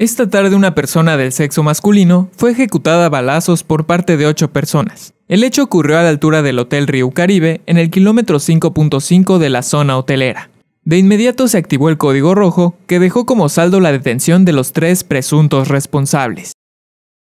Esta tarde una persona del sexo masculino fue ejecutada a balazos por parte de ocho personas. El hecho ocurrió a la altura del Hotel Río Caribe, en el kilómetro 5.5 de la zona hotelera. De inmediato se activó el código rojo, que dejó como saldo la detención de los tres presuntos responsables.